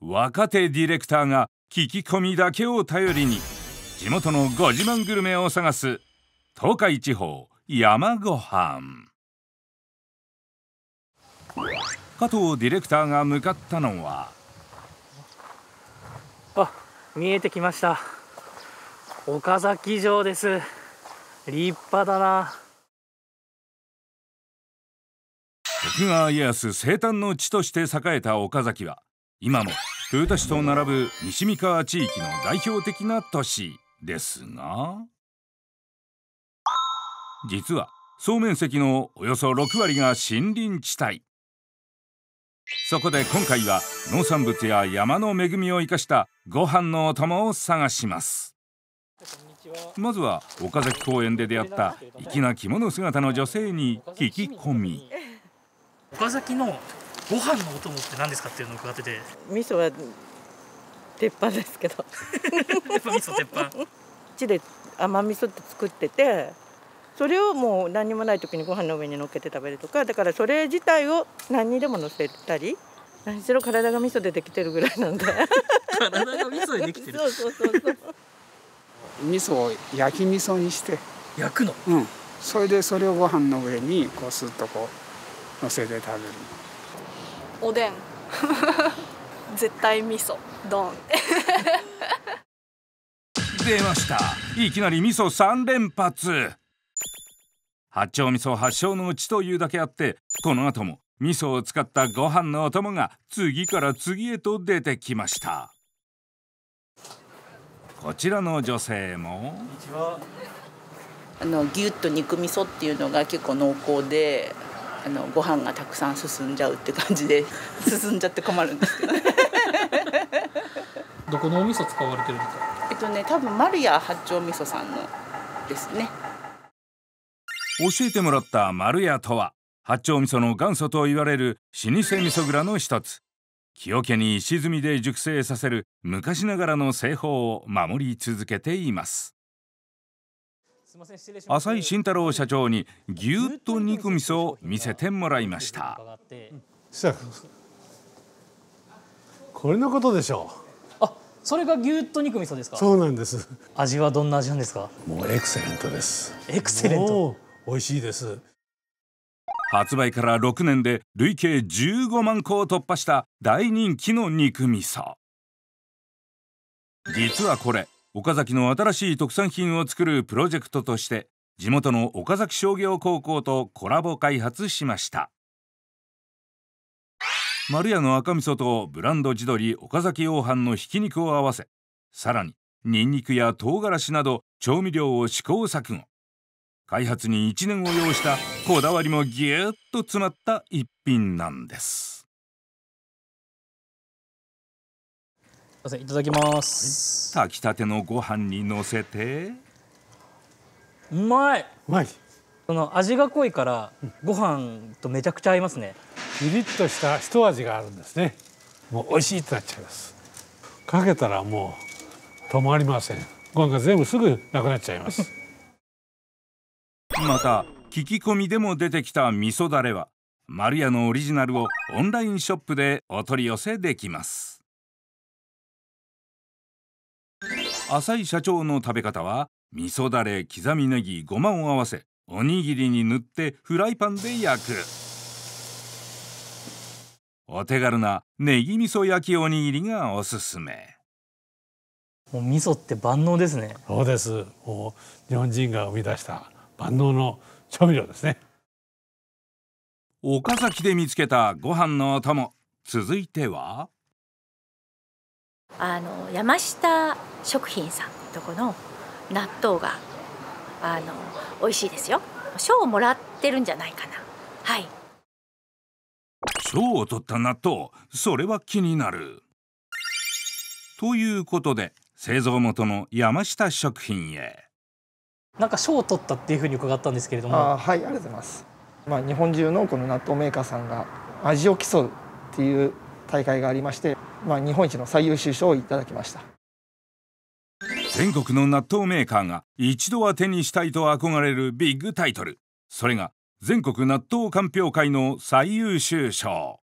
若手ディレクターが聞き込みだけを頼りに地元のご自慢グルメを探す東海地方山ごはん加藤ディレクターが向かったのはあ見えてきました岡崎城です立派だな徳川家康生誕の地として栄えた岡崎は今も豊田市と並ぶ西三河地域の代表的な都市ですが実は総面積のおよそ6割が森林地帯そこで今回は農産物や山の恵みを生かしたご飯のお供を探しますまずは岡崎公園で出会った粋な着物姿の女性に聞き込み岡崎のご飯のお供って何ですかっていうのを伺ってて味噌は鉄板ですけどやっぱ味噌鉄板地で甘味噌って作っててそれをもう何にもない時にご飯の上に乗っけて食べるとかだからそれ自体を何にでも乗せたり何しろ体が味噌でできてるぐらいなんで体が味噌でできてるそうそうそうそう味噌を焼き味噌にして焼くのうんそれでそれをご飯の上にこうすっとこうのせて食べるおでん 絶対味噌ドン 出ましたいきなり味噌3連発八丁味噌発祥の地というだけあってこの後も味噌を使ったご飯のお供が次から次へと出てきましたこちらの女性もあのギュッと肉味噌っていうのが結構濃厚であのご飯がたくさん進んじゃうって感じで 進んじゃって困るんですけど どこのお味噌使われてるんですかえっとね多分丸屋八丁味噌さんのですね教えてもらった丸屋とは八丁味噌の元祖と言われる老舗味噌蔵の一つ清家に石積みで熟成させる昔ながらの製法を守り続けています浅井慎太郎社長にぎゅっと肉味噌を見せてもらいましたこれのことでしょうあそれがぎゅっと肉味噌ですかそうなんです味はどんな味なんですかもうエクセレントですエクセレント美味しいです発売から6年で累計15万個を突破した大人気の肉味噌実はこれ岡崎の新しい特産品を作るプロジェクトとして地元の岡崎商業高校とコラボ開発しました丸屋の赤味噌とブランド地鶏岡崎黄飯のひき肉を合わせさらにニンニクや唐辛子など調味料を試行錯誤開発に1年を要したこだわりもぎゅっと詰まった一品なんです。ませんいただきます、はい、炊きたてのご飯にのせてうまいうまいその味が濃いからご飯とめちゃくちゃ合いますねピリッとした一味があるんですねもう美味しいってなっちゃいますかけたらもう止まりませんご飯が全部すぐなくなっちゃいます また聞き込みでも出てきた味噌だれはマルヤのオリジナルをオンラインショップでお取り寄せできます浅井社長の食べ方は味噌だれ刻みネギごまを合わせおにぎりに塗ってフライパンで焼くお手軽なネギ味噌焼きおにぎりがおすすめもう味噌って万能ですねそうですもう日本人が生み出した万能の調味料ですね岡崎で見つけたご飯のお供続いてはあの山下食品さんとこの納豆があの美味しいですよ賞をもらってるんじゃないかなはい賞を取った納豆それは気になるということで製造元の山下食品へなんか賞を取ったっていうふうに伺ったんですけれどもあはいありがとうございますまあ日本中のこの納豆メーカーさんが味を競うっていう大会がありましてまあ日本一の最優秀賞をいただきました全国の納豆メーカーが一度は手にしたいと憧れるビッグタイトルそれが全国納豆鑑評会の最優秀賞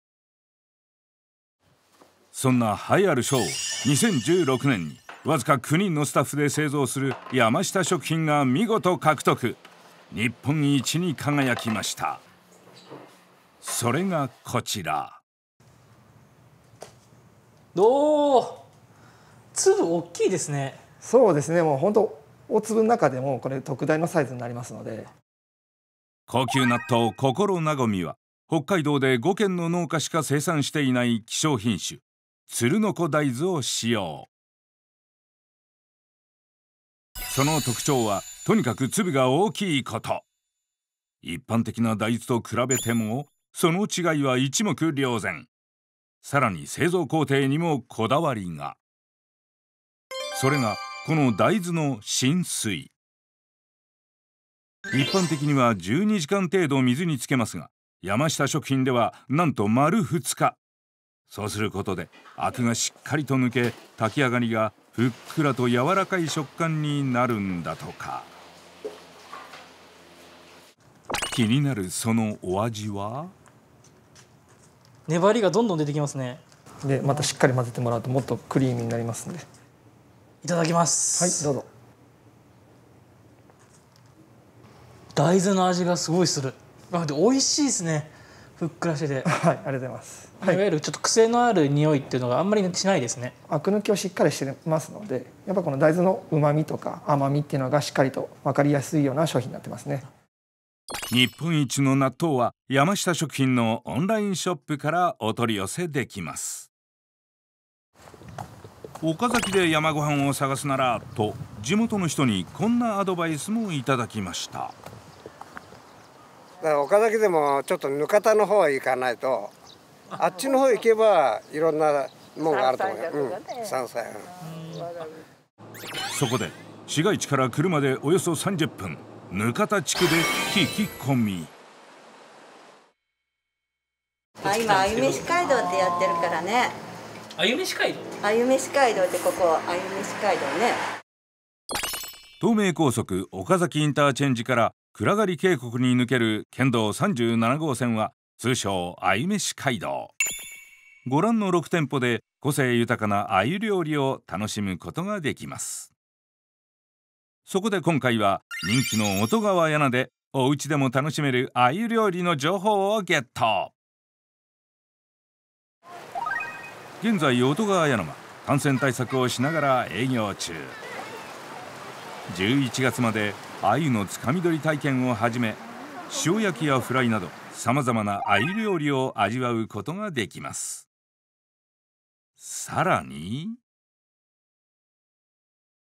そんな栄えある賞を2016年にわずか9人のスタッフで製造する山下食品が見事獲得日本一に輝きましたそれがこちらおお粒大きいですねそうですねもう本当大粒の中でもこれ特大のサイズになりますので高級納豆心なごみは北海道で5軒の農家しか生産していない希少品種鶴の子大豆を使用その特徴はとにかく粒が大きいこと一般的な大豆と比べてもその違いは一目瞭然さらに製造工程にもこだわりがそれがこの大豆の浸水一般的には12時間程度水につけますが山下食品ではなんと丸2日そうすることでアクがしっかりと抜け炊き上がりがふっくらと柔らかい食感になるんだとか気になるそのお味は粘りがどんどん出てきますねでまたしっかり混ぜてもらうともっとクリーミーになりますんでいただきますはいどうぞ大豆の味がすごいするあで美味しいですねふっくらしてて はいありがとうございます、はい、いわゆるちょっと癖のある匂いっていうのがあんまりしないですねアク抜きをしっかりしてますのでやっぱこの大豆のうまみとか甘みっていうのがしっかりと分かりやすいような商品になってますね日本一の納豆は山下食品のオンラインショップからお取り寄せできます岡崎で山ごはんを探すならと地元の人にこんなアドバイスもいただきました岡崎でもちょっとぬかたの方へ行かないとあっちの方行けばいろんなもんがあると思うよ、うん、そこで市街地から車でおよそ30分ぬかた地区で聞き込みあ今あゆめし街道ってやってるからねあゆめし街道あゆめし街道ってここあゆめし街道ね東名高速岡崎インターチェンジから暗がり渓谷に抜ける県道37号線は通称あゆめし街道ご覧の6店舗で個性豊かなあゆ料理を楽しむことができますそこで今回は人気の音川やなでお家でも楽しめるあゆ料理の情報をゲット現在音川屋の間感染対策をしながら営業中11月まで鮎のつかみ取り体験をはじめ塩焼きやフライなどさまざまな鮎料理を味わうことができますさらに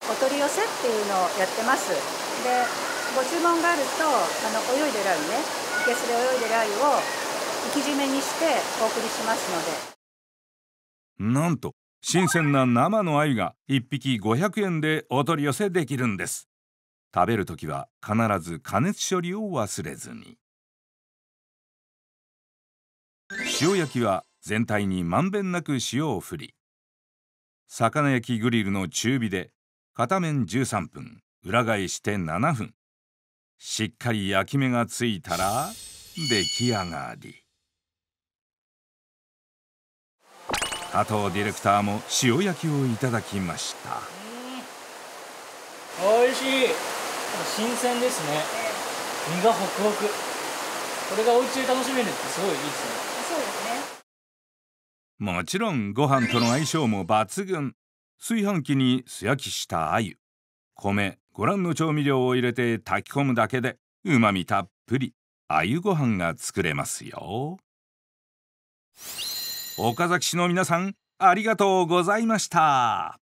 お取り寄せっていうのをやってますでご注文があるとあの泳いでる鮎ね受けすで泳いでる鮎を生き締めにしてお送りしますのでなんと新鮮な生の鮎が1匹500円でお取り寄せできるんです食べるときは必ず加熱処理を忘れずに塩焼きは全体にまんべんなく塩を振り魚焼きグリルの中火で片面13分裏返して7分しっかり焼き目がついたら出来上がり加藤ディレクターも塩焼きをいただきました美味しい新鮮ですね身がホクホクこれがお家で楽しめるってすごいいいですねそうですねもちろんご飯との相性も抜群炊飯器に素焼きした鮎米ご覧の調味料を入れて炊き込むだけでうまみたっぷり鮎ご飯が作れますよ岡崎市の皆さんありがとうございました。